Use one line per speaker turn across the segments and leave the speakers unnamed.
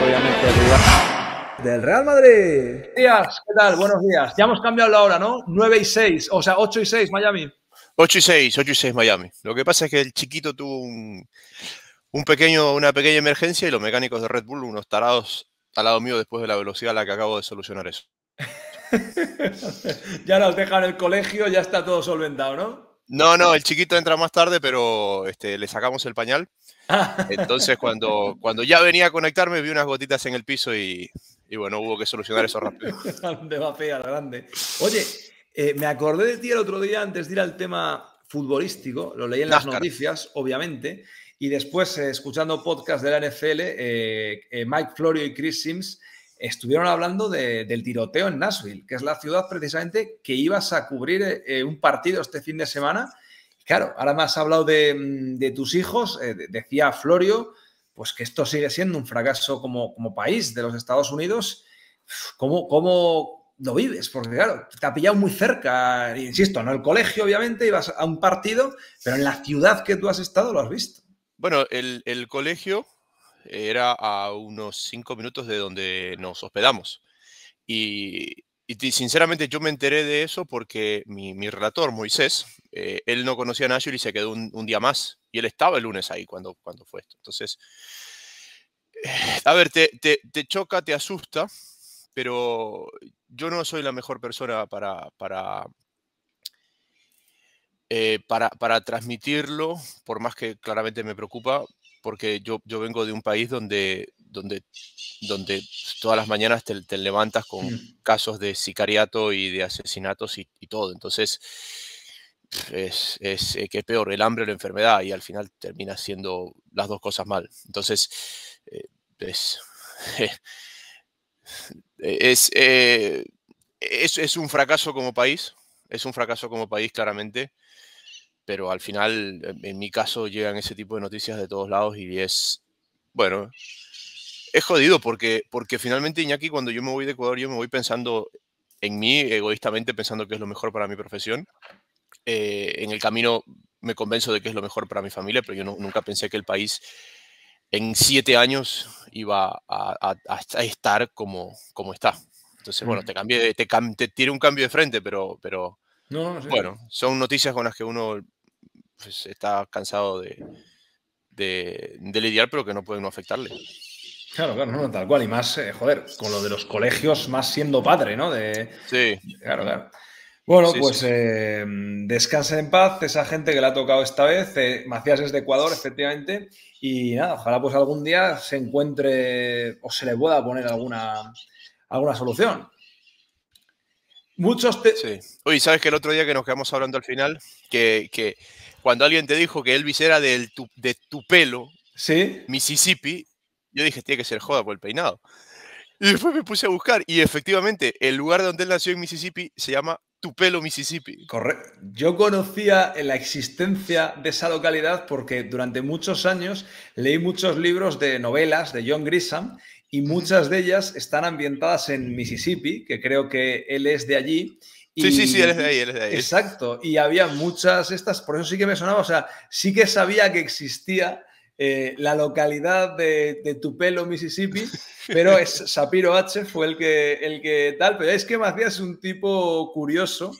obviamente Del Real Madrid. Buenos
días, ¿qué tal? Buenos días. Ya hemos cambiado la hora, ¿no? 9 y 6, o sea, 8 y 6 Miami. 8 y 6, 8 y 6 Miami. Lo que pasa es que el chiquito tuvo un, pequeño, una pequeña emergencia y los mecánicos de Red Bull, unos tarados al lado mío después de la velocidad a la que acabo de solucionar eso.
ya nos dejan el colegio, ya está todo solventado, ¿no?
No, no, el chiquito entra más tarde, pero este, le sacamos el pañal Entonces, cuando, cuando ya venía a conectarme, vi unas gotitas en el piso y, bueno, hubo que solucionar eso rápido.
grande? Oye, eh, me acordé de ti el otro día antes de ir al tema futbolístico, lo leí en las noticias, obviamente, y después, eh, escuchando podcast de la NFL, eh, Mike Florio y Chris Sims estuvieron hablando del tiroteo en Nashville, que es la ciudad precisamente que ibas a cubrir un partido este fin de semana Claro, ahora más has hablado de, mm, tus hijos, eh, decía Florio, pues que esto sigue siendo un fracaso como, país de los Estados Unidos. ¿Cómo, lo vives? Porque claro, te ha pillado muy cerca, insisto, no el colegio obviamente, ibas a un partido, pero en la ciudad que tú has estado lo has visto.
Bueno, el, el colegio era a unos cinco minutos de donde nos hospedamos. Y y sinceramente yo me enteré de eso porque mi, relator, Moisés, eh, él no conocía a Nashville y se quedó un, día más. Y él estaba el lunes ahí cuando, cuando fue esto. Entonces, eh, a ver, te, choca, te asusta, pero yo no soy la mejor persona eh, para, transmitirlo, por más que claramente me preocupa, porque yo, yo vengo de un país donde, donde, donde todas las mañanas te, levantas con mm. casos de sicariato y de asesinatos y, todo. Entonces, es, es, eh, que es peor, el hambre o la enfermedad, y al final termina siendo las dos cosas mal. Entonces, eh, eh, es, es, un fracaso como país, es un fracaso como país claramente, pero al final, en mi caso, llegan ese tipo de noticias de todos lados y es, bueno, es jodido porque, porque finalmente, Iñaki, cuando yo me voy de Ecuador, yo me voy pensando en mí, egoístamente, pensando que es lo mejor para mi profesión. Eh, en el camino me convenzo de que es lo mejor para mi familia, pero yo nunca pensé que el país en siete años iba a, estar como, como está. Entonces, bueno, te cambié, te, te un cambio de frente, pero, pero no, bueno, son noticias con las que uno pues, está cansado de, de, de lidiar, pero que no pueden no afectarle.
Claro, claro, no, tal cual. Y más, eh, joder, con lo de los colegios, más siendo padre, ¿no? De... Sí. Claro, claro. Bueno, pues eh, descansen en paz esa gente que le ha tocado esta vez. Eh, Macías es de Ecuador, efectivamente. Y nada, ojalá pues algún día se encuentre o se le pueda poner alguna, alguna solución.
Muchos... Sí. Oye, ¿sabes que el otro día que nos quedamos hablando al final, que, cuando alguien te dijo que Elvis era del de tu pelo, ¿Sí? Mississippi, yo dije, tiene que ser joda por el peinado. Y después me puse a buscar y efectivamente el lugar donde él nació en Mississippi se llama Tupelo, Mississippi. Correcto. Yo conocía
la existencia de esa localidad porque durante muchos años leí muchos libros de novelas de John Grisham y muchas de ellas están ambientadas en Mississippi, que creo que él es de allí.
sí, sí, sí, es de ahí, es de ahí.
Exacto, y había muchas estas, por eso sí que me sonaba, o sea, sí que sabía que existía, eh, la localidad de, Tupelo, Mississippi, pero es Sapiro H fue el que, el que tal, pero es que Macías es un tipo curioso.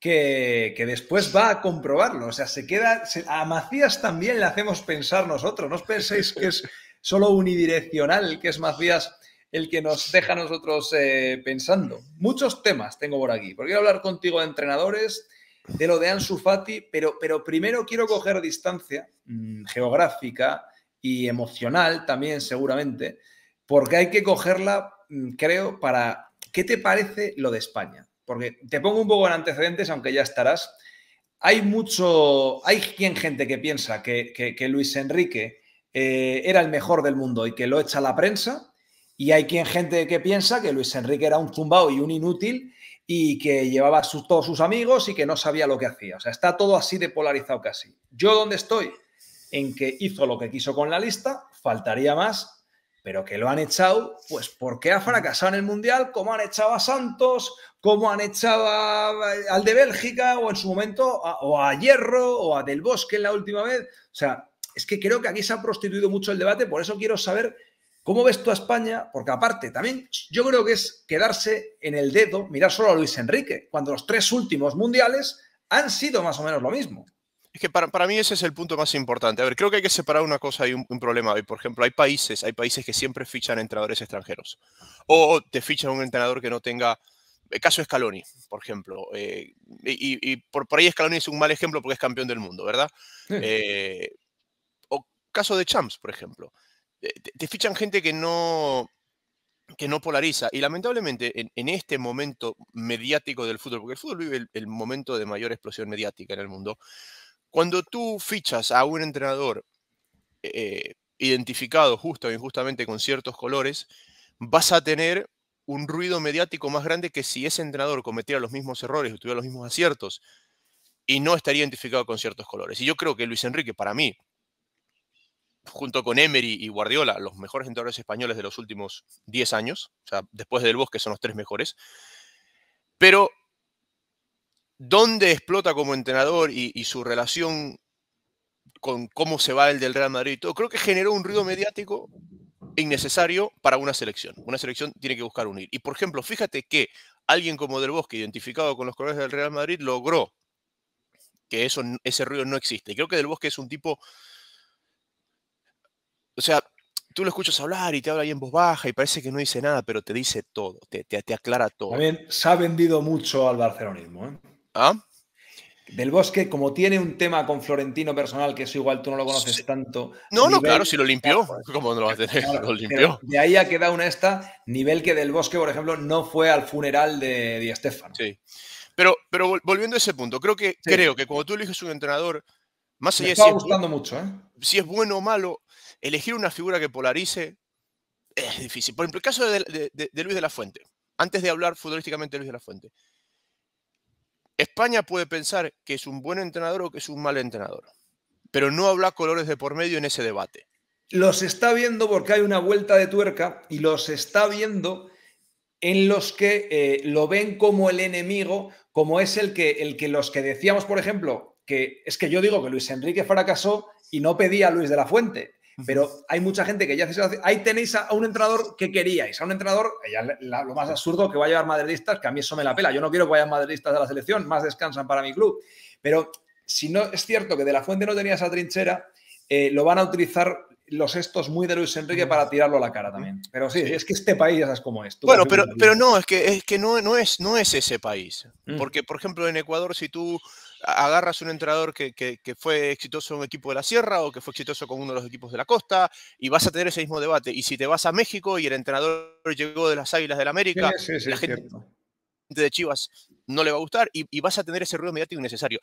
Que, después va a comprobarlo. O sea, se queda. a Macías también le hacemos pensar nosotros. No os penséis que es solo unidireccional, que es Macías el que nos deja a nosotros eh, pensando. Muchos temas tengo por aquí, porque quiero hablar contigo de entrenadores, de lo de Ansu Fati, pero, pero primero quiero coger distancia mm, geográfica y emocional también seguramente, porque hay que cogerla, mm, creo, para... ¿Qué te parece lo de España? Porque te pongo un poco en antecedentes, aunque ya estarás. Hay mucho, hay quien gente que piensa que, Luis Enrique eh, era el mejor del mundo y que lo echa la prensa, y hay quien gente que piensa que Luis Enrique era un zumbao y un inútil y que llevaba a todos sus amigos y que no sabía lo que hacía. O sea, está todo así de polarizado casi. Yo donde estoy en que hizo lo que quiso con la lista, faltaría más, pero que lo han echado, pues porque ha fracasado en el Mundial, como han echado a Santos, como han echado eh, al de Bélgica, o en su momento, o a Hierro, o a Del Bosque en la última vez. O sea, es que creo que aquí se ha prostituido mucho el debate, por eso quiero saber ¿Cómo ves tú a España? Porque aparte, también yo creo que es quedarse en el dedo, mirar solo a Luis Enrique, cuando los tres últimos mundiales han sido más o menos lo mismo.
Es que para, mí ese es el punto más importante. A ver, creo que hay que separar una cosa y un, problema. Por ejemplo, hay países, hay países que siempre fichan entrenadores extranjeros. O, te fichan un entrenador que no tenga. El caso Scaloni, por ejemplo. Eh, y, por, ahí Scaloni es un mal ejemplo porque es campeón del mundo, ¿verdad? O el eh, o caso de Champs, por ejemplo. Eh, te, fichan gente que no, que no polariza. Y lamentablemente en, este momento mediático del fútbol, porque el fútbol vive el, momento de mayor explosión mediática en el mundo, cuando tú fichas a un entrenador eh, identificado justo o injustamente con ciertos colores, vas a tener un ruido mediático más grande que si ese entrenador cometiera los mismos errores o tuviera los mismos aciertos y no estaría identificado con ciertos colores. Y yo creo que Luis Enrique, para mí, junto con Emery y Guardiola, los mejores entrenadores españoles de los últimos 10 años. O sea, después del Bosque son los tres mejores. Pero, ¿dónde explota como entrenador y, su relación con cómo se va el del Real Madrid todo? Creo que generó un ruido mediático innecesario para una selección. Una selección tiene que buscar unir. Y, por ejemplo, fíjate que alguien como Del Bosque, identificado con los colores del Real Madrid, logró que eso, ese ruido no existe. Creo que Del Bosque es un tipo o sea, tú lo escuchas hablar y te habla ahí en voz baja y parece que no dice nada, pero te dice todo, te, aclara todo. También
se ha vendido mucho al barcelonismo. ¿eh?
¿Ah? Del Bosque, como
tiene un tema con Florentino personal, que eso igual tú no lo conoces tanto. No, no, claro, si
lo limpió. ¿Cómo no lo va a tener? lo limpió.
De ahí ha quedado una esta, nivel que Del Bosque, por ejemplo, no fue al
funeral de Di Stéfano. Sí. Pero, pero volviendo a ese punto, creo que, creo que cuando tú eliges un entrenador, más allá de está gustando mucho, ¿eh? Si es bueno o malo, elegir una figura que polarice es difícil. Por ejemplo, el caso de, Luis de la Fuente, antes de hablar futbolísticamente de Luis de la Fuente, España puede pensar que es un buen entrenador o que es un mal entrenador, pero no habla colores de por medio en ese debate. Los está
viendo porque hay una vuelta de tuerca y los está viendo en los que eh, lo ven como el enemigo, como es el que, el que los que decíamos, por ejemplo, que es que yo digo que Luis Enrique fracasó y no pedía a Luis de la Fuente. Pero hay mucha gente que ya hace. Ahí tenéis a un entrenador que queríais, a un entrenador, lo más absurdo que va a llevar madridistas, que a mí eso me la pela. Yo no quiero que vayan madridistas de la selección, más descansan para mi club. Pero si no es cierto que De La Fuente no tenía esa trinchera, eh, lo van a utilizar los estos muy de Luis Enrique para tirarlo a la cara también. Pero sí, es que este país ya es como es. bueno, pero, pero
no, es que, es que no, no, es, no es ese país. Mm. Porque, por ejemplo, en Ecuador, si tú agarras un entrenador que, fue exitoso en un equipo de la Sierra o que fue exitoso con uno de los equipos de la Costa y vas a tener ese mismo debate. Y si te vas a México y el entrenador llegó de las Águilas del la América, la gente de Chivas no le va a gustar y, vas a tener ese ruido mediático innecesario.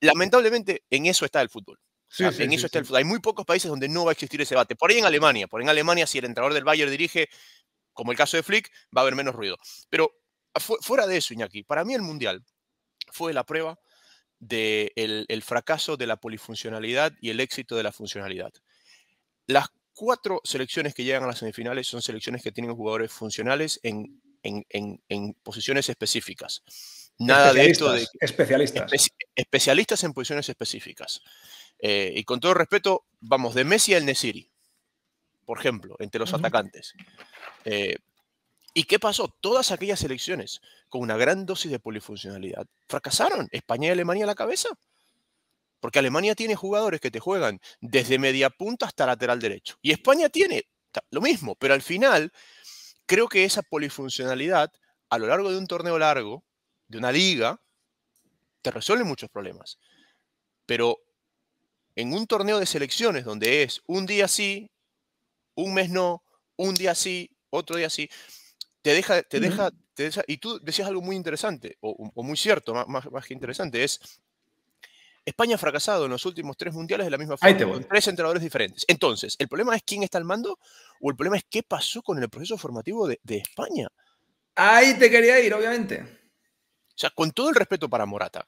Lamentablemente, en eso está el fútbol. Ah, en Hay muy pocos países donde no va a existir ese debate. Por ahí en Alemania, por ahí en Alemania, si el entrenador del Bayern dirige, como el caso de Flick, va a haber menos ruido. Pero fuera de eso, Iñaki, para mí el Mundial fue la prueba del de el fracaso de la polifuncionalidad y el éxito de la funcionalidad. Las cuatro selecciones que llegan a las semifinales son selecciones que tienen jugadores funcionales en, en, en, posiciones específicas. Nada de esto de... Especialistas. especialistas en posiciones específicas. Eh, y con todo respeto, vamos de Messi al Nesiri, por ejemplo, entre los atacantes. Eh, ¿Y qué pasó? Todas aquellas elecciones con una gran dosis de polifuncionalidad fracasaron. España y Alemania a la cabeza. Porque Alemania tiene jugadores que te juegan desde media punta hasta lateral derecho. Y España tiene lo mismo, pero al final creo que esa polifuncionalidad a lo largo de un torneo largo, de una liga, te resuelve muchos problemas. Pero en un torneo de selecciones donde es un día sí, un mes no, un día sí, otro día sí, te deja, te, deja, te y tú decías algo muy interesante, o, muy cierto, más, que interesante, es España ha fracasado en los últimos tres mundiales de la misma forma, tres entrenadores diferentes. Entonces, ¿el problema es quién está al mando? ¿O el problema es qué pasó con el proceso formativo de, España? Ahí te quería ir, obviamente. O sea, con todo el respeto para Morata,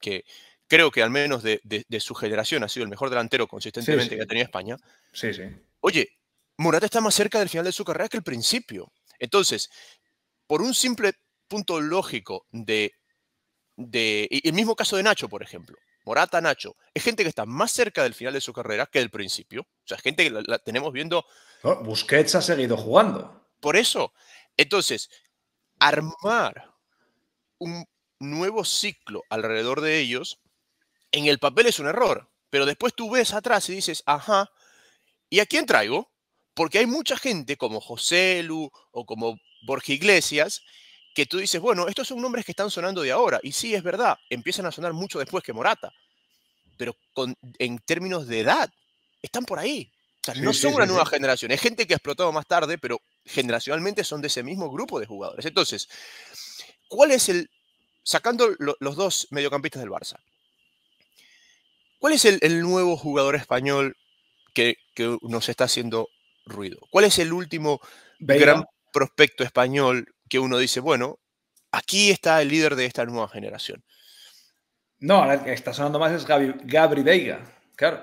que creo que al menos de, su generación ha sido el mejor delantero consistentemente que ha tenido España. Sí, sí. Oye, Morata está más cerca del final de su carrera que el principio. Entonces, por un simple punto lógico de, de y el mismo caso de Nacho, por ejemplo, Morata, Nacho, es gente que está más cerca del final de su carrera que del principio. O sea, es gente que la, tenemos viendo.
Busquets ha seguido jugando.
Por eso. Entonces, armar un nuevo ciclo alrededor de ellos, en el papel es un error, pero después tú ves atrás y dices, ajá, ¿y a quién traigo? Porque hay mucha gente como José Lu o como Borja Iglesias que tú dices, bueno, estos son nombres que están sonando de ahora. Y sí, es verdad, empiezan a sonar mucho después que Morata. Pero en términos de edad, están por ahí. O sea, no son una nueva generación. Es gente que ha explotado más tarde, pero generacionalmente son de ese mismo grupo de jugadores. Entonces, ¿cuál es el. Sacando los dos mediocampistas del Barça, ¿cuál es el, nuevo jugador español que, nos está haciendo ruido. ¿Cuál es el último gran prospecto español que uno dice, bueno, aquí está el líder de esta nueva generación? No, el que está sonando más es Gabri Veiga, claro.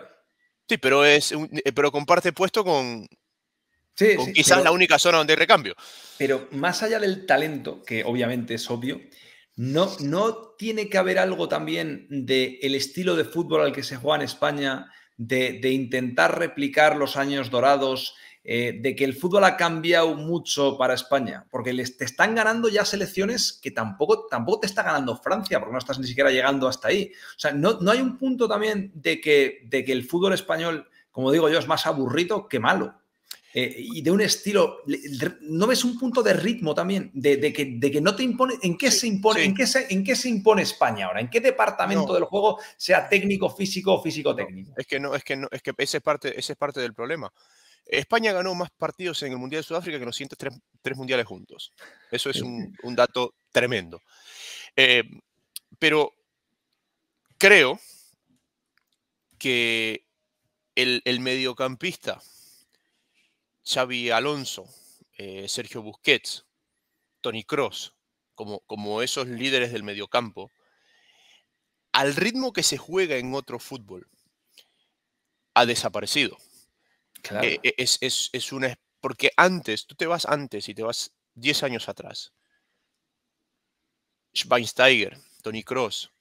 Sí, pero, es eh, pero comparte puesto con, quizás la única zona donde hay recambio. Pero más allá del talento, que obviamente
es obvio, no, no tiene que haber algo también del el estilo de fútbol al que se juega en España, de, de, intentar replicar los años dorados eh, de que el fútbol ha cambiado mucho para España, porque les, te están ganando ya selecciones que tampoco, tampoco te está ganando Francia, porque no estás ni siquiera llegando hasta ahí. O sea, no, hay un punto también de que, de que el fútbol español, como digo yo, es más aburrido que malo. Eh, y de un estilo, ¿no ves un punto de ritmo también? De, que, de que, no te impone, ¿en qué se impone, ¿en, qué se, en qué se impone España ahora? ¿En qué departamento del juego, sea técnico,
físico o físico-técnico? es que no, es que no, es que ese parte, ese es parte del problema. España ganó más partidos en el Mundial de Sudáfrica que los siguientes tres, mundiales juntos. Eso es un, dato tremendo. Eh, pero creo que el, mediocampista Xavi Alonso, eh, Sergio Busquets, Tony Cross, como, como esos líderes del mediocampo, al ritmo que se juega en otro fútbol, ha desaparecido. Eh, es, una. Porque antes, tú te vas antes y te vas 10 años atrás. Schweinsteiger, Tony Cross,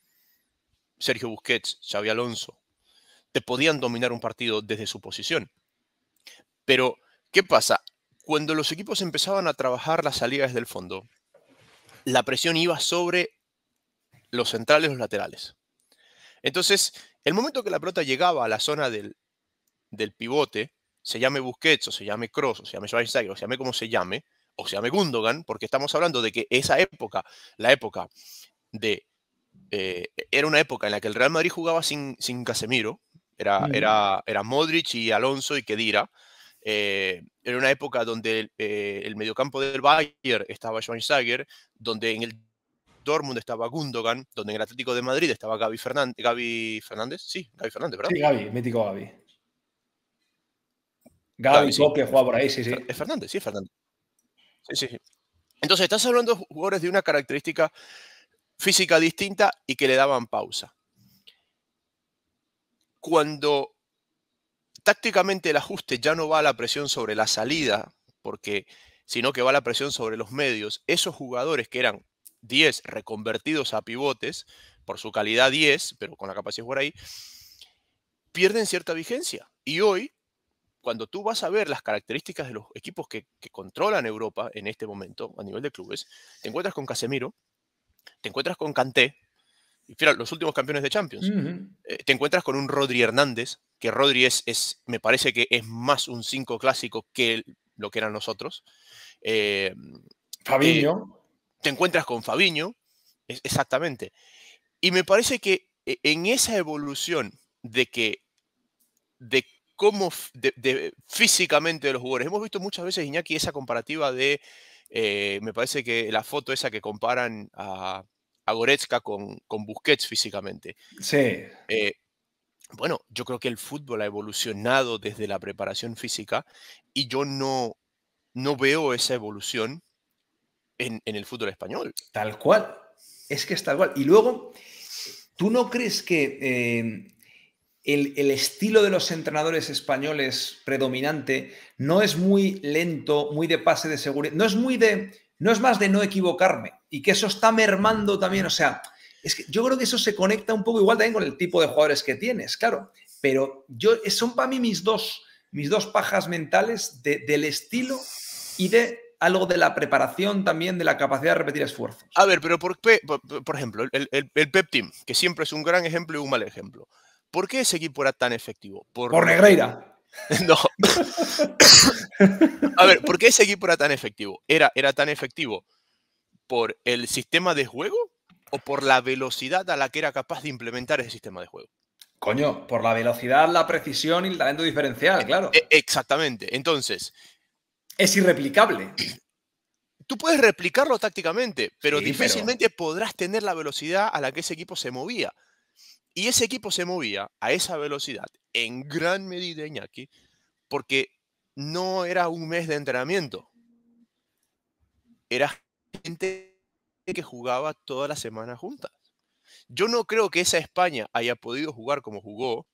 Sergio Busquets, Xavi Alonso, te podían dominar un partido desde su posición. Pero, ¿qué pasa? Cuando los equipos empezaban a trabajar las salidas del fondo, la presión iba sobre los centrales, los laterales. Entonces, el momento que la pelota llegaba a la zona del, del pivote, se llame Busquets, o se llame Cross, o se llame Schweinsteiger, o se llame como se llame, o se llame Gundogan, porque estamos hablando de que esa época, la época de... Eh, era una época en la que el Real Madrid jugaba sin, Casemiro, era, era, mm. era Modric y Alonso y Kedira, eh, era una época donde el, eh, el mediocampo del Bayer estaba Schweinsteiger, donde en el Dortmund estaba Gundogan, donde en el Atlético de Madrid estaba Gaby, Fernández, Fernández, sí, Gaby Fernández, ¿verdad? Sí, Gaby, mítico Gaby.
Gaby, juega
por ahí, sí, sí. Es Fernández, sí, Fernández. Sí, sí, Entonces, estás hablando de jugadores de una característica física distinta y que le daban pausa. Cuando tácticamente el ajuste ya no va a la presión sobre la salida, porque sino que va a la presión sobre los medios, esos jugadores que eran 10 reconvertidos a pivotes, por su calidad 10, pero con la capacidad de jugar ahí, pierden cierta vigencia. Y hoy cuando tú vas a ver las características de los equipos que, controlan Europa en este momento a nivel de clubes, te encuentras con Casemiro, te encuentras con Kanté, y los últimos campeones de Champions, eh, te encuentras con un Rodri Hernández, que Rodri es, me parece que es más un 5 clásico que lo que eran nosotros. Eh, eh Fabiño. te encuentras con Fabiño, exactamente. Y me parece que e, en esa evolución de que de cómo de, físicamente de los jugadores. Hemos visto muchas veces, Iñaki, esa comparativa de, eh, me parece que la foto esa que comparan a, a Goretzka con, con Busquets físicamente. Sí. Eh, bueno, yo creo que el fútbol ha evolucionado desde la preparación física y yo no, no veo esa evolución en, el fútbol español.
Tal cual. Es que es tal cual. Y luego, ¿tú no crees que eh, el, estilo de los entrenadores españoles predominante no es muy lento, muy de pase de seguridad, no es muy de, no es más de no equivocarme y que eso está mermando también, o sea, es que yo creo que eso se conecta un poco igual también con el tipo de jugadores que tienes, claro, pero yo son para mí mis dos, mis dos pajas mentales del estilo y de algo de la preparación también, de la capacidad de repetir esfuerzos.
A ver, pero por, por, ejemplo, el, el, el Pep Team, que siempre es un gran ejemplo y un mal ejemplo. ¿Por qué ese equipo era tan efectivo? Por, Negreira. no. A ver, ¿por qué ese equipo era tan efectivo? Era, era tan efectivo por el sistema de juego o por la velocidad a la que era capaz de implementar ese sistema de juego. Coño, por la velocidad, la precisión y el talento diferencial, e, claro. E, exactamente. Entonces. Es irreplicable. Tú puedes replicarlo tácticamente, pero difícilmente podrás tener la velocidad a la que ese equipo se movía. Y ese equipo se movía a esa velocidad, en gran medida, Iñaki, porque no era un mes de entrenamiento. Era gente que jugaba todas las semanas juntas. Yo no creo que esa España haya podido jugar como jugó.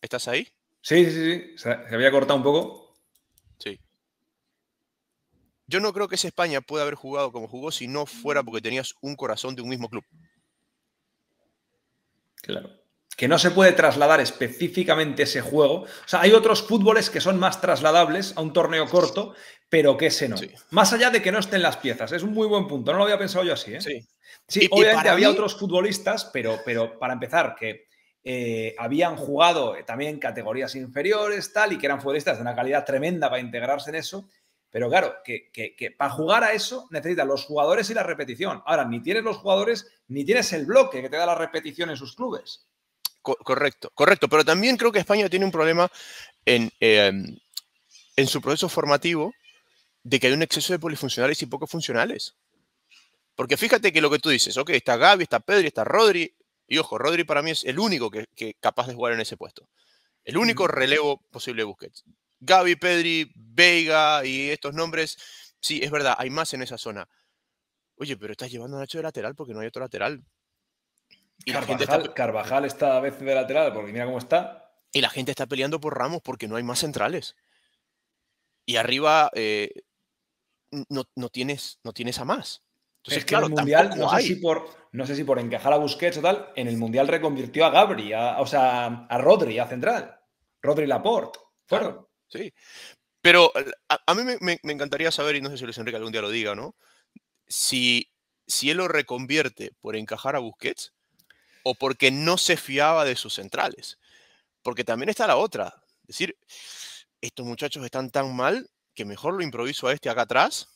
¿Estás ahí? Sí, sí, sí. Se había cortado un poco. Sí. Yo no creo que esa España pueda haber jugado como jugó si no fuera porque tenías un corazón de un mismo club. Claro que no se puede
trasladar específicamente ese juego. O sea, hay otros fútboles que son más trasladables a un torneo corto, pero que ese no. Más allá de que no estén las piezas, es un muy buen punto. No lo había pensado yo así. ¿eh?
Sí. obviamente había otros
futbolistas, pero, pero para empezar, que eh, habían jugado también categorías inferiores, tal, y que eran futbolistas de una calidad tremenda para integrarse en eso. Pero claro, que, para jugar a eso necesitan los jugadores y la repetición. Ahora, ni tienes los jugadores, ni tienes el bloque que te da la repetición en sus clubes
correcto, correcto. Pero también creo que España tiene un problema em, en, su proceso formativo de que hay un exceso de polifuncionales y pocos funcionales. Porque fíjate que lo que tú dices, ok, está Gaby, está Pedri, está Rodri, y ojo, Rodri para mí es el único que, capaz de jugar en ese puesto. El único relevo posible de Busquets. Gaby, Pedri, Veiga y estos nombres, sí, es verdad, hay más en esa zona. Oye, pero estás llevando a Nacho de lateral porque no hay otro lateral. Carvajal, está... a veces de lateral, porque mira cómo está. Y la gente está peleando por Ramos porque no hay más centrales. Y arriba eh, no, tienes, no tienes a más. Entonces, en el mundial, no sé, si
por, no sé si por encajar a Busquets o tal, en el mundial reconvirtió a Gabri, o sea, a Rodri, a central. Rodri Laporte.
Fueron. sí. Pero a, mí me, encantaría saber, y no sé si Luis Enrique algún día lo diga, ¿no? Si, si él lo reconvierte por encajar a Busquets o porque no se fiaba de sus centrales. Porque también está la otra. Es decir, estos muchachos están tan mal que mejor lo improviso a este acá atrás.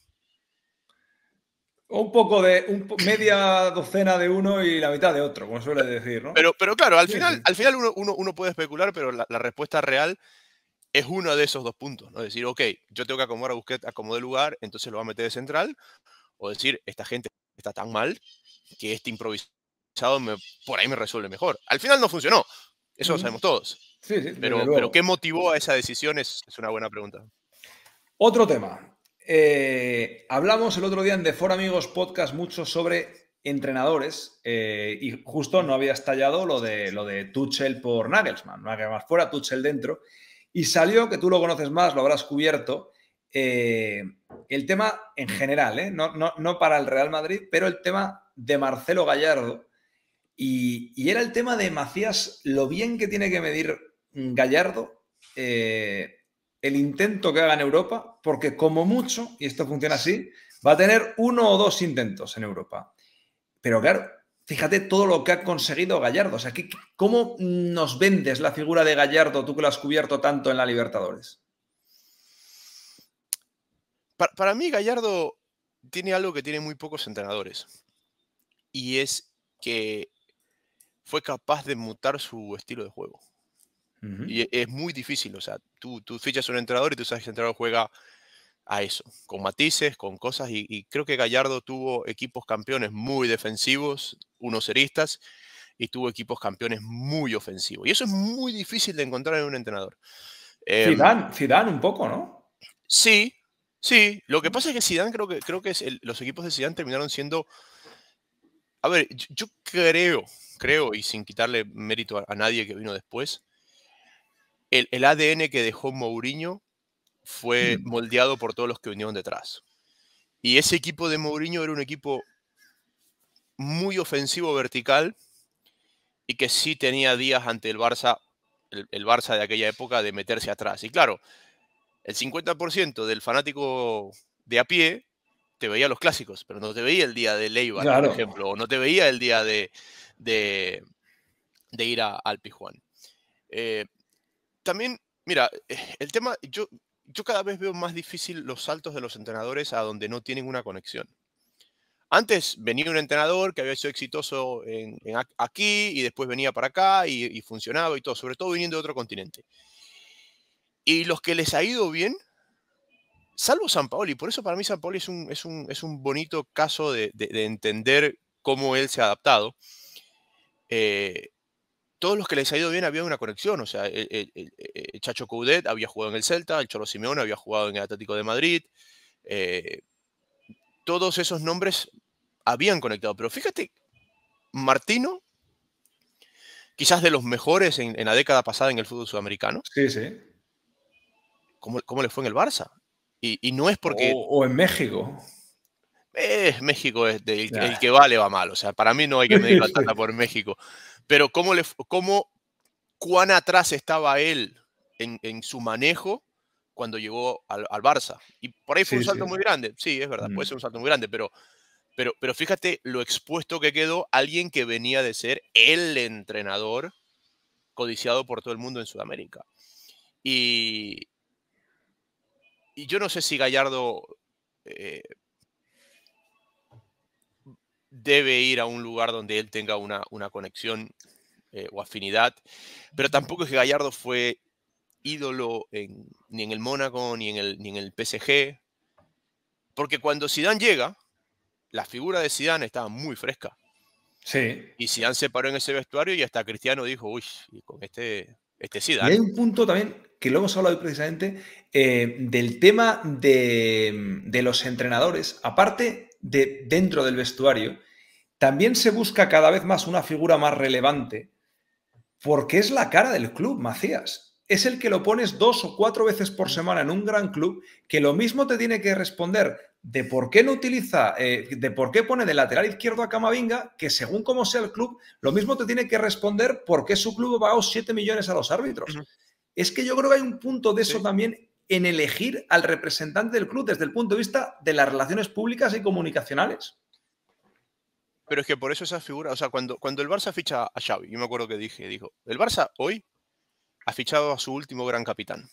O Un poco de media docena de uno y la mitad de otro, como suele decir, ¿no? Pero, pero claro, al final, Al final uno, puede especular, pero la, respuesta real es uno de esos dos puntos, ¿no? decir, ok, yo tengo que acomodar a Busquets a como lugar, entonces lo va a meter de central, o decir, esta gente está tan mal que este improviso por ahí me resuelve mejor. Al final no funcionó, eso lo sabemos todos. pero, pero ¿qué motivó a esa decisión? Es, una buena pregunta.
Otro tema. Eh, hablamos el otro día en The For Amigos Podcast mucho sobre entrenadores eh, y justo no había estallado lo de, lo de Tuchel por Nagelsmann, más fuera, Tuchel dentro, y salió, que tú lo conoces más, lo habrás cubierto, eh, el tema en general, no, no, para el Real Madrid, pero el tema de Marcelo Gallardo, y, era el tema de Macías, lo bien que tiene que medir Gallardo, eh, el intento que haga en Europa, porque como mucho, y esto funciona así, va a tener uno o dos intentos en Europa. Pero claro, fíjate todo lo que ha conseguido Gallardo. O sea, ¿cómo nos vendes la figura de Gallardo, tú que lo has cubierto tanto en la Libertadores?
Para, para mí, Gallardo tiene algo que tiene muy pocos entrenadores. Y es que fue capaz de mutar su estilo de juego. Y es muy difícil, o sea, tú, fichas un entrenador y tú sabes que el entrenador juega a eso, con matices, con cosas, y, creo que Gallardo tuvo equipos campeones muy defensivos, unos seristas, y tuvo equipos campeones muy ofensivos. Y eso es muy difícil de encontrar en un entrenador. Em, Zidane, eh, un poco, ¿no? Sí, sí. Lo que pasa es que Zidane creo que, creo que los equipos de Zidane terminaron siendo a ver, yo creo, creo, y sin quitarle mérito a, nadie que vino después, el, ADN que dejó Mourinho fue mm. moldeado por todos los que vinieron detrás. Y ese equipo de Mourinho era un equipo muy ofensivo vertical y que sí tenía días ante el Barça, el, el Barça de aquella época, de meterse atrás. Y claro, el 50% del fanático de a pie te veía los clásicos, pero no te veía el día de Leiva, por ejemplo, o no te veía el día de, de, ir a, al Pijuan. Eh, también, mira, eh, el tema, yo, yo cada vez veo más difícil los saltos de los entrenadores a donde no tienen una conexión. Antes venía un entrenador que había sido exitoso en, aquí y después venía para acá y, y funcionaba y todo, sobre todo viniendo de otro continente. Y los que les ha ido bien salvo San Paoli. Por eso para mí San Paoli es un, es un, bonito caso de, entender cómo él se ha adaptado. Eh, todos los que les ha ido bien habían una conexión. O sea, el, e, e, e, Chacho Coudet había jugado en el Celta, el Cholo Simeone había jugado en el Atlético de Madrid. Eh, todos esos nombres habían conectado. Pero fíjate, Martino, quizás de los mejores en, la década pasada en el fútbol sudamericano. Sí, sí. ¿Cómo, ¿Cómo, le fue en el Barça? Y, no es porque... O, en México. es eh, México es el, que vale va mal. O sea, para mí no hay que medir la tanda por México. Pero cómo, le, cómo cuán atrás estaba él en, su manejo cuando llegó al, Barça. Y por ahí fue un salto muy grande. Sí, es verdad, puede ser un salto muy grande, pero, pero, pero fíjate lo expuesto que quedó alguien que venía de ser el entrenador codiciado por todo el mundo en Sudamérica. Y, y yo no sé si Gallardo eh, debe ir a un lugar donde él tenga una, conexión eh, o afinidad, pero tampoco es que Gallardo fue ídolo ni en el Mónaco ni en el, ni PSG, porque cuando Sidán llega, la figura de Sidán estaba muy fresca. Sí. Y Zidane se paró en ese vestuario y hasta Cristiano dijo, uy, con este este, hay un
punto también que lo hemos hablado hoy precisamente, eh, del tema de, los entrenadores, aparte de dentro del vestuario, también se busca cada vez más una figura más relevante, porque es la cara del club, Macías es el que lo pones dos o cuatro veces por semana en un gran club, que lo mismo te tiene que responder de por qué no utiliza, eh, de por qué pone de lateral izquierdo a Camavinga, que según como sea el club, lo mismo te tiene que responder por qué su club va a 7 millones a los árbitros. Es que yo creo que hay un punto de eso también en elegir al representante del club desde el punto de vista de las relaciones públicas y comunicacionales.
Pero es que por eso esa figura, o sea, cuando, cuando el Barça ficha a Xavi, yo me acuerdo que dije, dijo, el Barça hoy ha fichado a su último gran capitán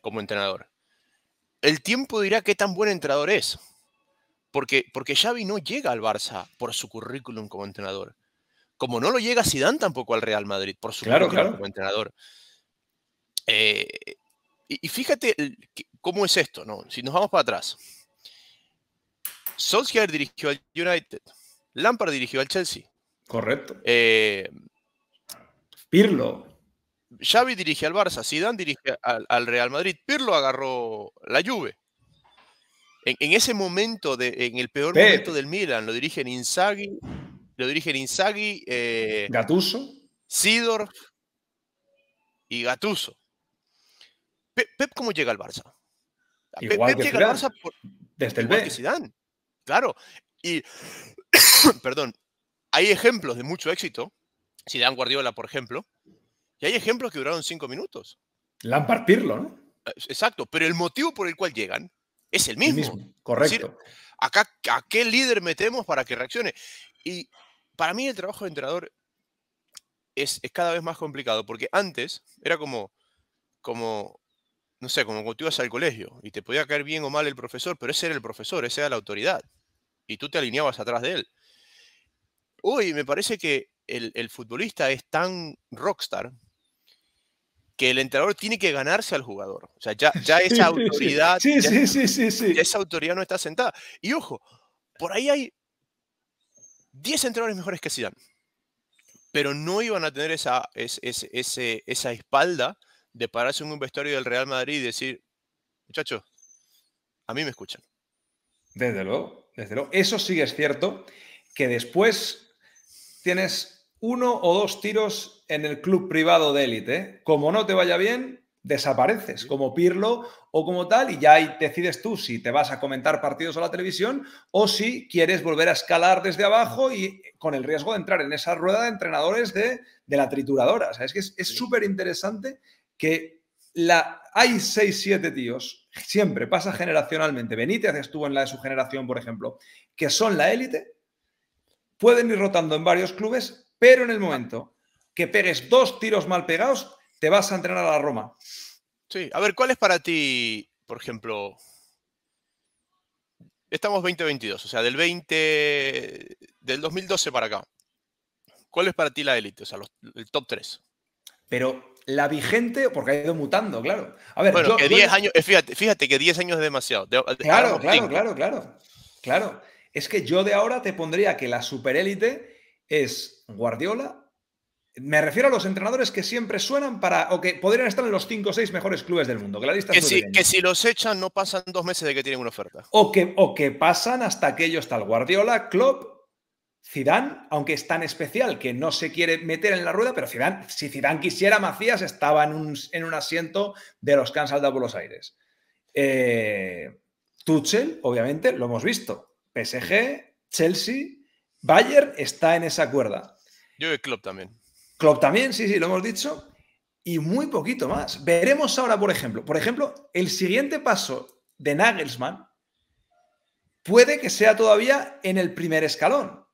como entrenador. El tiempo dirá qué tan buen entrenador es, porque, porque Xavi no llega al Barça por su currículum como entrenador, como no lo llega Zidane tampoco al Real Madrid por su currículum como entrenador. Eh, y, fíjate cómo es esto, ¿no? Si nos vamos para atrás, Solskjaer dirigió al United, Lampard dirigió al Chelsea. Correcto. Eh,
Pirlo.
Xavi dirige al Barça, Zidane dirige al, Real Madrid, Pirlo agarró la Juve. En, ese momento, de, en el peor momento del Milan, lo dirigen Inzaghi, lo dirigen Inzaghi, eh, Gatuso, Sidor y Gatuso. Pep, ¿cómo llega al Barça? Pep, llega al Barça desde el B. claro. Y, perdón, hay ejemplos de mucho éxito. Zidane Guardiola, por ejemplo, y hay ejemplos que duraron cinco minutos.
Lampard Pirlo, ¿no?
Eh, exacto, pero el motivo por el cual llegan es el mismo. correcto. acá, ¿a qué líder metemos para que reaccione? Y para mí el trabajo de entrenador es, cada vez más complicado, porque antes era como, como, no sé, como cuando tú ibas al colegio y te podía caer bien o mal el profesor, pero ese era el profesor, esa era la autoridad, y tú te alineabas atrás de él. Hoy me parece que el, el futbolista es tan rockstar, que el entrenador tiene que ganarse al jugador. O sea, ya, esa autoridad. Esa autoridad no está sentada. Y ojo, por ahí hay 10 entrenadores mejores que Zidane. Pero no iban a tener esa, esa espalda de pararse en un vestuario del Real Madrid y decir, muchachos, a mí me escuchan.
Desde luego, desde luego. Eso sí es cierto, que después tienes uno o dos tiros en el club privado de élite. Como no te vaya bien, desapareces como Pirlo o como tal y ya ahí decides tú si te vas a comentar partidos a la televisión o si quieres volver a escalar desde abajo y con el riesgo de entrar en esa rueda de entrenadores de, de la trituradora. es que es súper interesante que la, hay 6, 7 tíos, siempre pasa generacionalmente, Benítez estuvo en la de su generación, por ejemplo, que son la élite, pueden ir rotando en varios clubes, pero en el momento que pegues dos tiros mal pegados,
te vas a entrenar a la Roma. Sí, a ver, ¿cuál es para ti, por ejemplo? Estamos 2022, o sea, del 20, del 2012 para acá. ¿Cuál es para ti la élite? O sea, el top 3. Pero
la vigente, porque ha ido mutando, claro. A ver, eh,
fíjate, que 10 años es demasiado. claro, claro, claro,
claro. Claro. Es que yo de ahora te pondría que la superélite es Guardiola, me refiero a los entrenadores que siempre suenan para
o que podrían estar en los 5 o 6
mejores clubes del
mundo. Que, si, los echan no pasan dos meses de que tienen una oferta.
O que, o que pasan hasta que ellos tal Guardiola, Klopp, Zidane, aunque es tan especial que no se quiere meter en la rueda, pero Zidane, si Zidane quisiera, Macías estaba en un, asiento de los Cansal de Buenos aires. Eh, Tuchel, obviamente, lo hemos visto. PSG, Chelsea, Bayern está en esa cuerda.
Yo y Klopp también.
Klopp también, sí, sí, lo hemos dicho. Y muy poquito más. Veremos ahora, por ejemplo, por ejemplo, el siguiente paso de Nagelsmann puede que sea todavía en el primer escalón.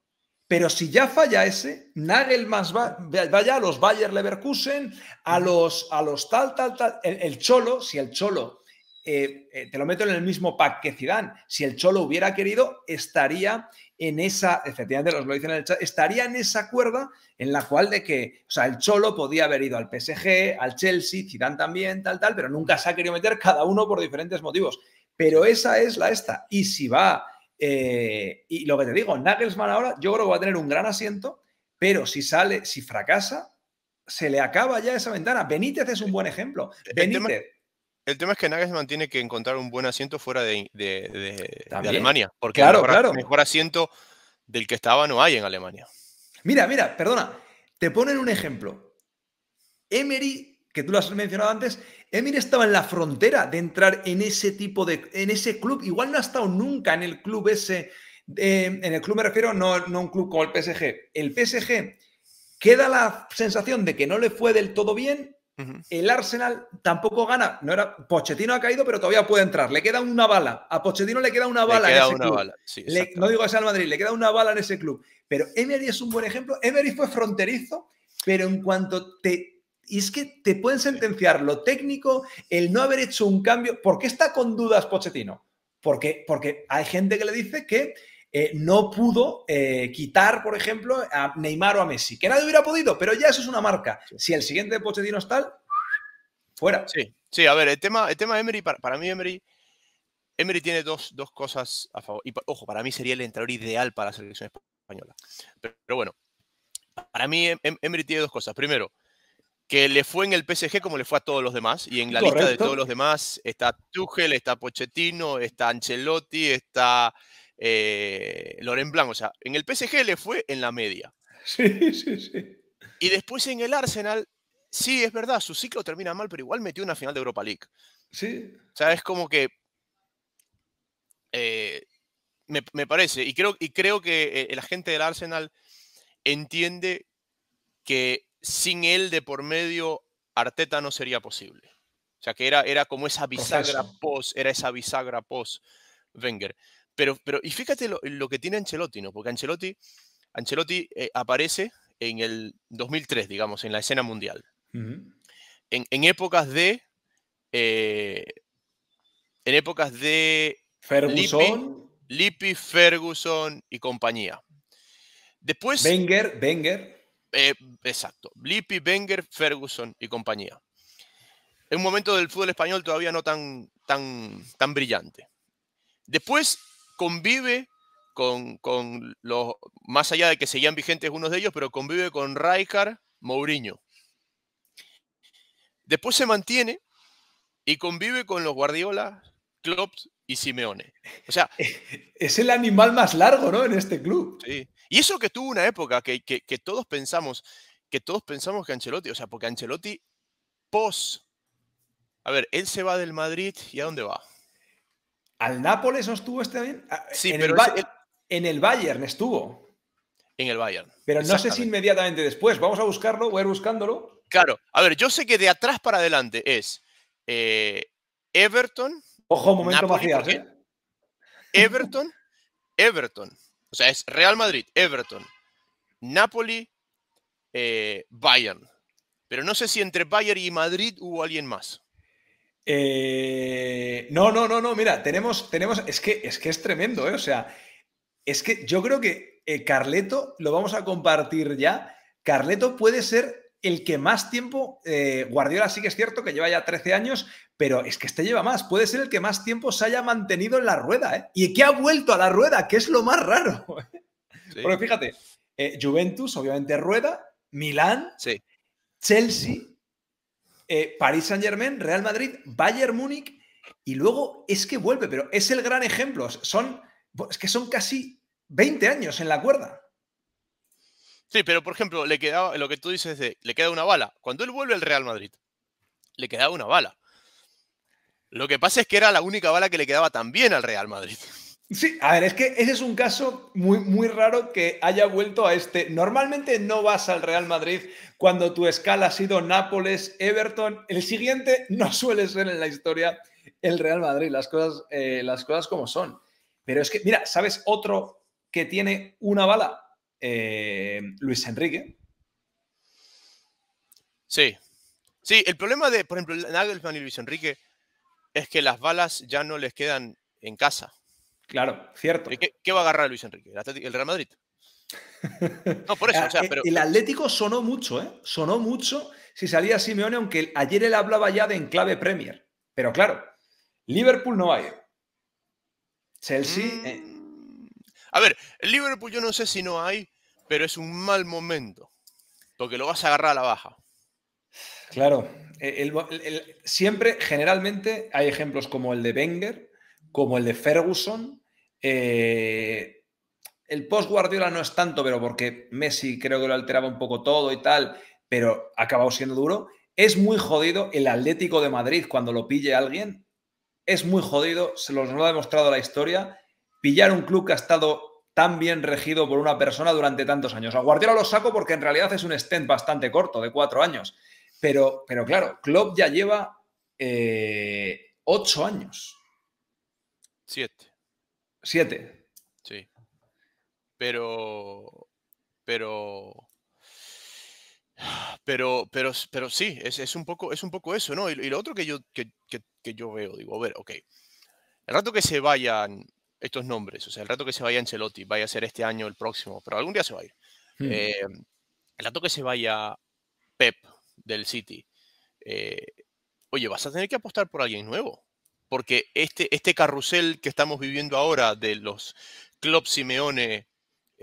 Pero si ya falla ese, Nagelsmann vaya a los Bayer Leverkusen, a los, a los tal, tal, tal. El, Cholo, si el Cholo, eh, eh, te lo meto en el mismo pack que Zidane, si el Cholo hubiera querido, estaría en esa, efectivamente, los lo dicen en el chat, estaría en esa cuerda en la cual de que, o sea, el Cholo podía haber ido al PSG, al Chelsea, Zidane también, tal, tal, pero nunca se ha querido meter cada uno por diferentes motivos. Pero esa es la esta. Y si va, eh, y lo que te digo, Nagelsmann ahora, yo creo que va a tener un gran asiento, pero si sale, si fracasa, se le acaba ya esa ventana. Benítez es un buen ejemplo. Benítez
el tema es que Nagelsmann tiene que encontrar un buen asiento fuera de, Alemania. Porque el mejor asiento del que estaba no hay en Alemania.
Mira, mira, perdona. Te ponen un ejemplo. Emery, que tú lo has mencionado antes, Emery estaba en la frontera de entrar en ese tipo de. en ese club. Igual no ha estado nunca en el club ese. Eh, en el club me refiero, no, no un club como el PSG. El PSG queda la sensación de que no le fue del todo bien el Arsenal tampoco gana. No era, Pochettino ha caído, pero todavía puede entrar. Le queda una bala. A Pochettino le queda una bala le queda una Bala. Sí, no digo que sea al Madrid, le queda una bala en ese club. Pero Emery es un buen ejemplo. Emery fue fronterizo, pero en cuanto te, y es que te pueden sentenciar lo técnico, el no haber hecho un cambio. ¿Por qué está con dudas Pochettino? Porque, porque hay gente que le dice que eh, no pudo eh, quitar, por ejemplo, a Neymar o a Messi, que nadie hubiera podido, pero ya eso es una marca. Si el siguiente Pochetino Pochettino tal,
fuera. Sí, sí, a ver, el tema, el Emery, para, mí Emery, Emery tiene dos, cosas a favor. Y ojo, para mí sería el entrenador ideal para la selección española. Pero, bueno, para mí em, em, Emery tiene dos cosas. Primero, que le fue en el PSG como le fue a todos los demás, y en la lista de todos los demás está Tuchel, está Pochettino, está Ancelotti, está eh, Loren Blanc. O sea, en el PSG le fue en la media. Sí, sí, sí. Y después en el Arsenal, sí, es verdad, su ciclo termina mal, pero igual metió una final de Europa League. Sí. O sea, es como que. Eh, me, parece, y creo, y creo que eh, la gente del Arsenal entiende que sin él de por medio, Arteta no sería posible. O sea, que era, era como esa bisagra post, era esa bisagra post Wenger. Pero, pero y fíjate lo, que tiene Ancelotti, ¿no? Porque Ancelotti, Ancelotti eh, aparece en el 2003, digamos, en la escena mundial. en, épocas de... Eh, en épocas de... Ferguson. Lippi, Ferguson y compañía. Después... Wenger, Wenger. Eh, exacto. Lippi, Wenger, Ferguson y compañía. En un momento del fútbol español todavía no tan, tan, tan brillante. Después convive con, los, más allá de que seguían vigentes unos de ellos, pero convive con Rijkaard, Mourinho. Después se mantiene y convive con los Guardiola, Klopp y Simeone. O sea, es el animal más largo, ¿no? En este club. Y eso que tuvo una época que, que todos pensamos, que todos pensamos que Ancelotti, o sea, porque Ancelotti pos, a ver, él se va del Madrid y a dónde va? ¿Al Nápoles no estuvo este bien? Ah, sí, en pero el, en el Bayern estuvo. En el Bayern. Pero no sé si inmediatamente después. Vamos
a buscarlo, voy a ir
buscándolo. Claro, a ver, yo sé que de atrás para adelante es eh, Everton. Ojo, momento Napoli, ¿eh? Everton, Everton. O sea, es Real Madrid, Everton, Napoli, eh, Bayern. Pero no sé si entre Bayern y Madrid hubo alguien más.
Eh, no, no, no, no, mira, tenemos, tenemos, es que es, que es tremendo, ¿eh? O sea, es que yo creo que eh, Carleto, lo vamos a compartir ya, Carleto puede ser el que más tiempo, eh, Guardiola sí que es cierto que lleva ya 13 años, pero es que este lleva más, puede ser el que más tiempo se haya mantenido en la rueda, ¿eh? Y que ha vuelto a la rueda, que es lo más raro. ¿eh? pero fíjate, Juventus, obviamente rueda, Milán, Chelsea, París Saint Germain, Real Madrid, Bayern Múnich y luego es que vuelve, pero es el gran ejemplo. Son, es que son casi 20 años en la cuerda.
Sí, pero por ejemplo, le quedaba, lo que tú dices de, le queda una bala. Cuando él vuelve al Real Madrid, le quedaba una bala. Lo que pasa es que era la única bala que le quedaba también al Real Madrid.
Sí, a ver, es que ese es un caso muy, muy raro que haya vuelto a este. Normalmente no vas al Real Madrid cuando tu escala ha sido Nápoles, Everton. El siguiente no suele ser en la historia el Real Madrid, las cosas, eh, las cosas como son. Pero es que, mira, ¿sabes otro que tiene una bala? Eh,
Luis Enrique. Sí. Sí, el problema de, por ejemplo, Nagelsmann y Luis Enrique es que las balas ya no les quedan en casa. Claro, cierto. ¿Qué, qué va a agarrar Luis Enrique? ¿El, Real Madrid?
No, por eso. o sea, eh, pero... El Atlético sonó mucho, ¿eh? Sonó mucho si salía Simeone, aunque ayer él hablaba ya de enclave Premier. Pero claro, Liverpool no hay
Chelsea. Mm. Eh. A ver, Liverpool yo no sé si no hay, pero es un mal momento. Porque lo vas a agarrar a la baja. Claro. E,
siempre, generalmente, hay ejemplos como el de Wenger, como el de Ferguson. Eh, el post Guardiola no es tanto, pero porque Messi creo que lo alteraba un poco todo y tal, pero ha siendo duro. Es muy jodido el Atlético de Madrid cuando lo pille alguien es muy jodido, se los lo ha demostrado la historia, pillar un club que ha estado tan bien regido por una persona durante tantos años. A Guardiola lo saco porque en realidad es un stand bastante corto, de cuatro años. Pero, pero claro, Klopp ya lleva eh, ocho años. Siete. Siete.
Sí. Pero. Pero. Pero, pero, pero sí, es, es, un poco, es un poco eso, ¿no? Y, lo otro que yo, yo veo, digo, a ver, ok, el rato que se vayan estos nombres, o sea, el rato que se vaya Ancelotti, vaya a ser este año, el próximo, pero algún día se va a ir. Hmm. Eh, el rato que se vaya Pep del City, eh, oye, vas a tener que apostar por alguien nuevo, porque este, este carrusel que estamos viviendo ahora de los Club Simeone,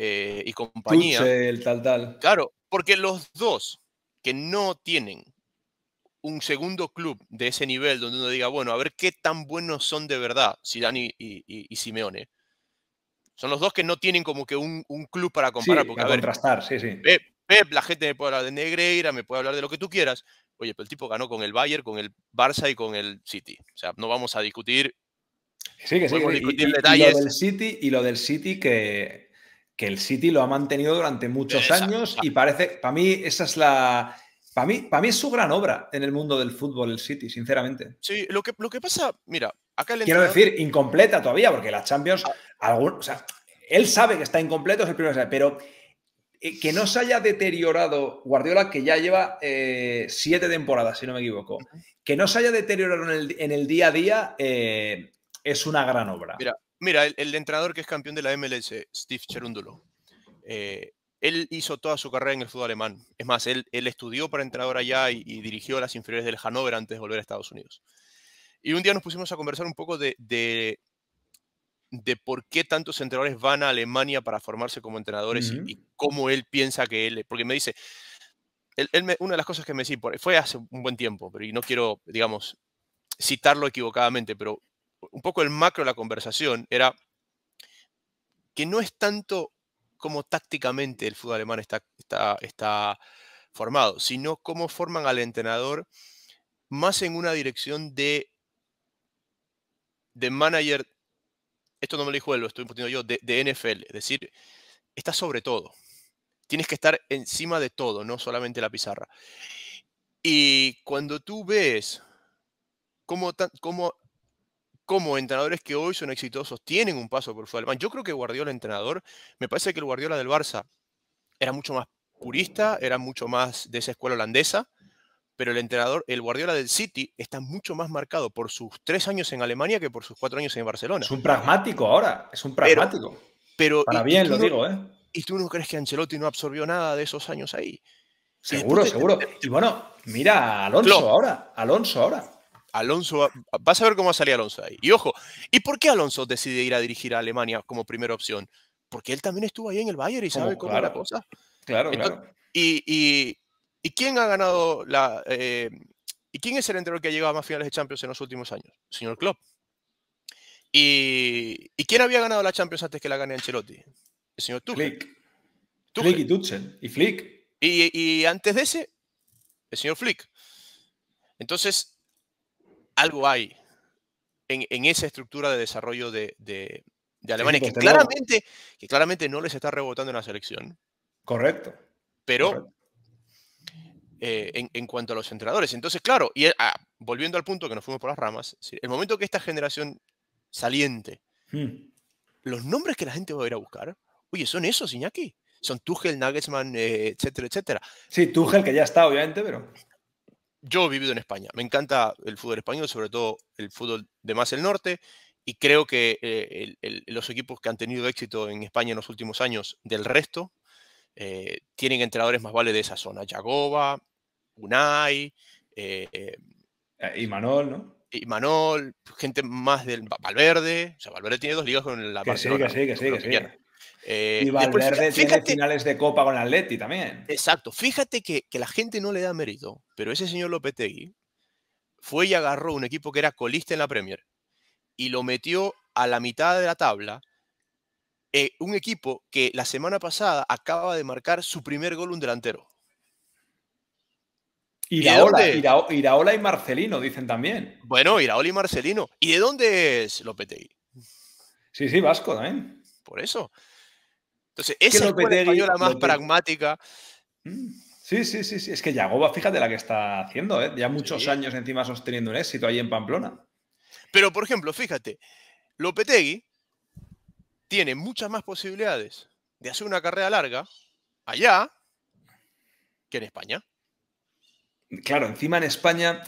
eh, y compañía. Claro, porque los dos que no tienen un segundo club de ese nivel donde uno diga, bueno, a ver qué tan buenos son de verdad si y, y, Simeone. Son los dos que no tienen como que un, club para comparar. a, contrastar, sí, sí. la gente me puede hablar de Negreira, me puede hablar de lo que tú quieras. Oye, pero el tipo ganó con el Bayern, con el Barça y con el City. O sea, no vamos a discutir. Sí, que sí. Discutir detalles. lo del
City, y lo del City que que el City lo ha mantenido durante muchos años ah. y parece, para mí, esa es la... Para mí, para mí es su gran obra en el mundo del fútbol, el City, sinceramente. Sí, lo que, lo que pasa, mira,
acá Quiero decir,
incompleta todavía, porque la Champions, ah. algún, o sea, él sabe que está incompleto, es el primero pero eh, que no se haya deteriorado Guardiola, que ya lleva eh, siete temporadas, si no me equivoco, que no se haya deteriorado en el, día a día eh, es una gran obra.
Mira, el, entrenador que es campeón de la MLS, Steve Cherundulo eh, él hizo toda su carrera en el fútbol alemán. Es más, él, él estudió para entrenador allá y, y, dirigió las inferiores del Hannover antes de volver a Estados Unidos. Y un día nos pusimos a conversar un poco de, de, por qué tantos entrenadores van a Alemania para formarse como entrenadores y, cómo él piensa que él... Porque me dice, una de las cosas que me decía, fue hace un buen tiempo, pero y no quiero, digamos, citarlo equivocadamente, pero un poco el macro de la conversación era que no es tanto cómo tácticamente el fútbol alemán está, está, está formado, sino cómo forman al entrenador más en una dirección de, de manager, esto no me lo dijo él, lo estoy poniendo yo, de, NFL, es decir, está sobre todo. Tienes que estar encima de todo, no solamente la pizarra. Y cuando tú ves cómo, cómo como entrenadores que hoy son exitosos tienen un paso por su alemán. Yo creo que Guardiola entrenador, me parece que el Guardiola del Barça era mucho más purista, era mucho más de esa escuela holandesa, pero el entrenador, el Guardiola del City, está mucho más marcado por sus tres años en Alemania que por sus cuatro años en Barcelona. Es un pragmático ahora, es un pragmático. Pero, Para bien lo digo, ¿eh? ¿Y tú no crees que Ancelotti no absorbió nada de esos años ahí? Seguro, seguro. Y bueno, mira Alonso ahora, Alonso ahora. Alonso, vas a ver cómo va a salir Alonso ahí. Y ojo, ¿y por qué Alonso decide ir a dirigir a Alemania como primera opción? Porque él también estuvo ahí en el Bayern y sabe cómo la cosa. Claro, claro. Y, quién ha ganado la... Eh, ¿Y quién es el entrenador que ha llegado a más finales de Champions en los últimos años? Señor Klopp. ¿Y, quién había ganado la Champions antes que la gane Ancelotti? El señor Tuchel. Flick. y Y Flick. Y, y antes de ese, el señor Flick. Entonces, algo hay en, esa estructura de desarrollo de, Alemania, que claramente, que claramente no les está rebotando en la selección. Correcto. Pero eh, en, cuanto a los entrenadores. Entonces, claro, y ah, volviendo al punto que nos fuimos por las ramas, el momento que esta generación saliente, hmm. los nombres que la gente va a ir a buscar, oye, son esos, Iñaki. Son Tuchel, Nagelsmann, eh, etcétera, etcétera. Sí, Tuchel, que ya está, obviamente, pero yo he vivido en España. Me encanta el fútbol español, sobre todo el fútbol de más el norte, y creo que eh, los equipos que han tenido éxito en España en los últimos años del resto eh, tienen entrenadores más vale de esa zona. Yagoba, Unai. Eh, ah, y Manol, ¿no? Y Manol, gente más del Valverde. O sea, Valverde tiene dos ligas con la eh, y Valverde tiene finales de Copa con Atleti también. Exacto. Fíjate que, la gente no le da mérito, pero ese señor Lopetegui fue y agarró un equipo que era colista en la Premier y lo metió a la mitad de la tabla. Eh, un equipo que la semana pasada acaba de marcar su primer gol un delantero.
¿Y, Iraola
y Marcelino, dicen también. Bueno, Iraola y Marcelino. ¿Y de dónde es Lopetegui? Sí, sí, Vasco también. Por eso. Entonces, esa es la más
pragmática. Sí, sí, sí, Es que Yagoba, fíjate la que está haciendo, ¿eh? ya muchos
años encima sosteniendo un éxito ahí en Pamplona. Pero, por ejemplo, fíjate, Lopetegui tiene muchas más posibilidades de hacer una carrera larga allá que en España. Claro, encima en España,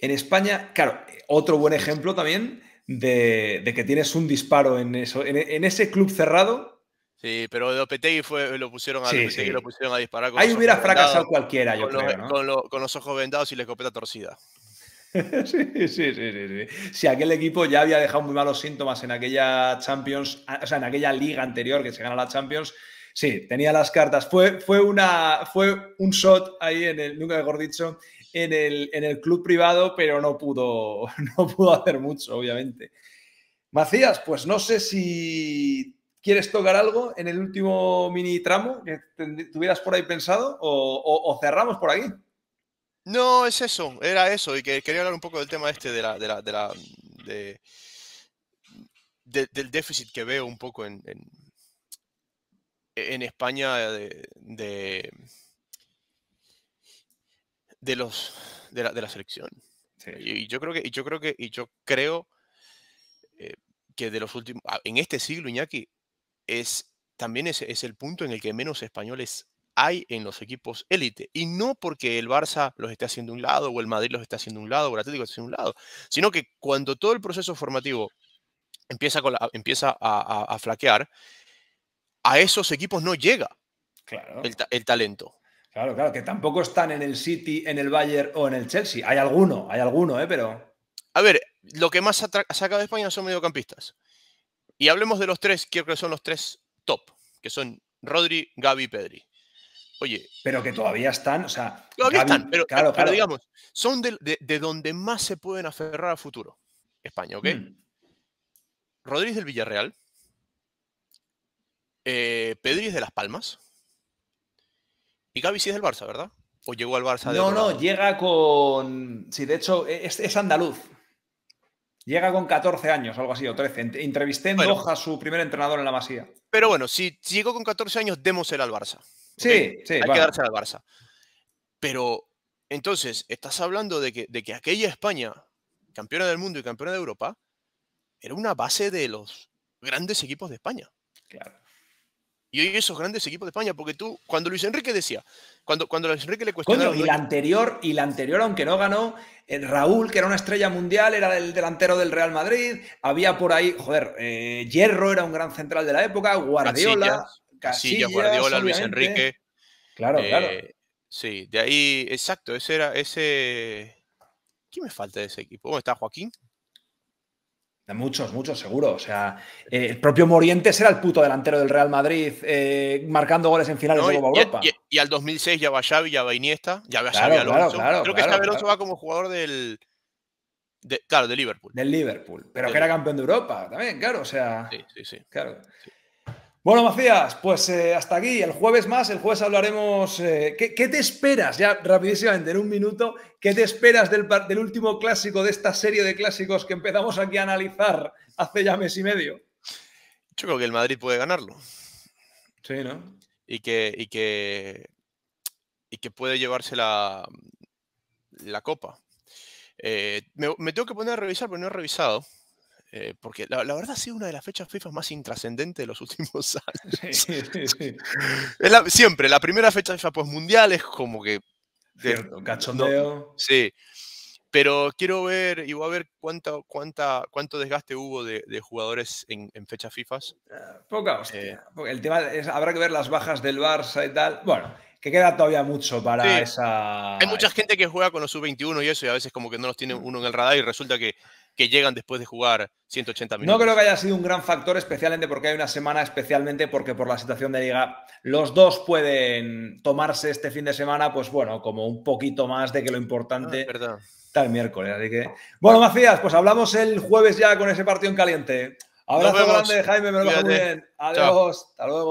en España, claro, otro buen ejemplo también de, que tienes un disparo en, eso, en ese club cerrado
Sí, pero Lopetegui fue, lo pusieron a lo pusieron a disparar. Ahí hubiera fracasado cualquiera, yo creo. con, los ojos vendados y la escopeta torcida.
sí, sí, sí, sí, Si aquel equipo ya había dejado muy malos síntomas en aquella Champions, o sea, en aquella liga anterior que se gana la Champions, sí, tenía las cartas. Fue, fue, una, fue un shot ahí en el, nunca mejor dicho, en el, en el club privado, pero no pudo, no pudo hacer mucho, obviamente. Macías, pues no sé si ¿Quieres tocar algo en el último mini tramo que
tuvieras por ahí pensado o, cerramos por aquí? No, es eso, era eso. Y que quería hablar un poco del tema este de la, del déficit que veo un poco en, en, España de, de, los de la, selección. Y, yo creo que, yo creo que, y yo creo que eh, de los últimos, en este siglo, Iñaki, también es, el punto en el que menos españoles hay en los equipos élite. Y no porque el Barça los esté haciendo un lado, o el Madrid los esté haciendo un lado, o el Atlético esté haciendo un lado, sino que cuando todo el proceso formativo empieza, a, flaquear, a esos equipos no llega el, talento.
Claro, claro, que tampoco están en el City, en el Bayern o en el Chelsea. Hay alguno, hay alguno, ¿eh?
Pero... A ver, lo que más saca de España son mediocampistas. Y hablemos de los tres, creo que son los tres top, que son Rodri, Gaby y Pedri. Oye. Pero que todavía están, o sea.
Todavía están, pero,
digamos, son de, donde más se pueden aferrar al futuro. España, ¿ok? Mm. Rodri Rodríguez del Villarreal. Eh, Pedri es de Las Palmas. Y Gaby sí es del Barça, ¿verdad? ¿O llegó al Barça de No, no,
llega con. Sí, de hecho, es andaluz. Llega con 14 años, algo así, o 13. Entrevisté
a su primer entrenador en la Masía. Pero bueno, si llegó con 14 años, démosela al Barça. Sí, sí. Hay que dársela al Barça. Pero entonces, estás hablando de que, de que aquella España, campeona del mundo y campeona de Europa, era una base de los grandes equipos de España. Claro. Y hoy esos grandes equipos de España, porque tú, cuando Luis Enrique decía, cuando, cuando Luis Enrique le cuestionaba... y la anterior, y la anterior, aunque no ganó, eh,
Raúl, que era una estrella mundial, era el delantero del Real Madrid, había por ahí, joder, eh, Hierro era un gran central de la época, Guardiola... Casillas, Guardiola, Luis Enrique...
Claro, eh, claro. Sí, de ahí, exacto, ese era, ese... ¿Qué me falta de ese equipo? ¿Dónde está Joaquín?
Muchos, muchos, seguro. O sea, eh, el propio Morientes era el puto delantero del Real Madrid, eh, marcando goles en finales de Europa.
Y, al 2006 ya va Xavi, ya va Iniesta, ya va Xavi Alonso. Creo que Xavi Alonso va como jugador del... claro, del Liverpool. Del Liverpool, pero que era campeón de Europa también, claro. O sea, sí, sí,
sí. Claro. Bueno, Macías, pues eh, hasta aquí, el jueves más, el jueves hablaremos, eh, ¿qué, te esperas? Ya rapidísimamente, en un minuto, ¿qué te esperas del, último clásico de esta serie de clásicos que empezamos aquí a analizar hace ya mes y medio?
Yo creo que el Madrid puede ganarlo. Sí, ¿no? Y que, y y que puede llevarse la, copa. Eh, me, me, tengo que poner a revisar, pero no he revisado eh, porque la, verdad ha sido una de las fechas FIFA más intrascendentes de los últimos años. Sí, Es siempre, la primera fecha FIFA postmundial es como que... Cierto, cachondeo. sí, pero quiero ver y voy a ver cuánto, cuánta, cuánto desgaste hubo de, jugadores en, fechas FIFA. Ah, poca hostia. Eh, porque el tema es, habrá que ver las bajas del Barça y tal. Bueno,
que queda todavía mucho para esa. Hay
mucha gente que juega con los sub-21 y eso, y a veces como que no los tiene mm. uno en el radar y resulta que que llegan después de jugar 180 minutos. No creo que
haya sido un gran factor, especialmente porque hay una semana, especialmente porque por la situación de liga, los dos pueden tomarse este fin de semana, pues bueno, como un poquito más de que lo importante ah, está el miércoles. Así que, bueno, Macías, pues hablamos el jueves ya con ese partido en caliente. Abrazo grande, Jaime, me lo muy bien. Adiós, hasta luego.